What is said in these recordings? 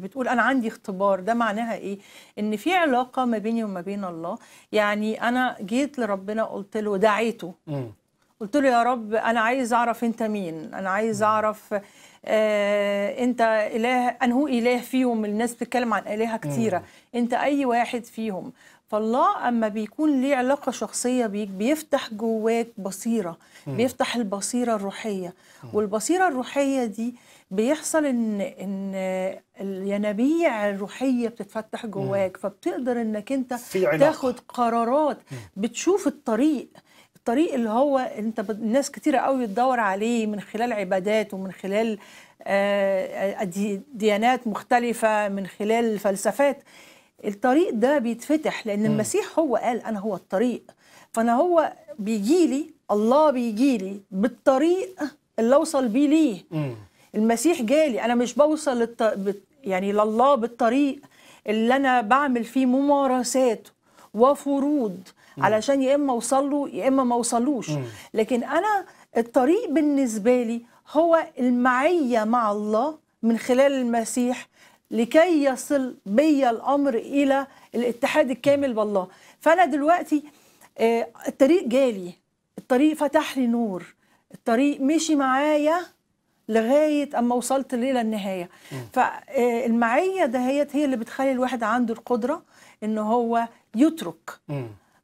بتقول انا عندي اختبار ده معناها ايه ان في علاقه ما بيني وما بين الله يعني انا جيت لربنا قلت له دعيته قلت له يا رب انا عايز اعرف انت مين انا عايز اعرف آه انت اله انه اله فيهم الناس بتتكلم عن الهه كتيره انت اي واحد فيهم فالله اما بيكون ليه علاقه شخصيه بيك بيفتح جواك بصيره بيفتح البصيره الروحيه والبصيره الروحيه دي بيحصل ان ان الينابيع الروحيه بتتفتح جواك فبتقدر انك انت تاخد قرارات بتشوف الطريق الطريق اللي هو انت الناس كتيرة قوي تدور عليه من خلال عبادات ومن خلال آه، آه، ديانات مختلفة من خلال فلسفات الطريق ده بيتفتح لأن م. المسيح هو قال أنا هو الطريق فأنا هو بيجيلي الله بيجيلي بالطريق اللي أوصل بيه ليه م. المسيح جالي أنا مش بوصل للط... يعني لله بالطريق اللي أنا بعمل فيه ممارسات وفروض علشان يا اما اوصل له يا اما ما اوصلوش لكن انا الطريق بالنسبه لي هو المعيه مع الله من خلال المسيح لكي يصل بي الامر الى الاتحاد الكامل بالله فانا دلوقتي آه، الطريق جالي الطريق فتح لي نور الطريق مشي معايا لغايه اما وصلت ليلى النهايه فالمعيه آه، دهيت هي اللي بتخلي الواحد عنده القدره ان هو يترك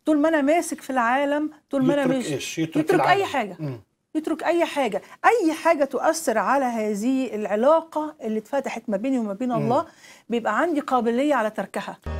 طول ما انا ماسك في العالم طول ما انا مش إيش؟ يترك, يترك العالم. اي حاجه مم. يترك اي حاجه اي حاجه تؤثر على هذه العلاقه اللي اتفتحت ما بيني وما بين الله بيبقى عندي قابليه على تركها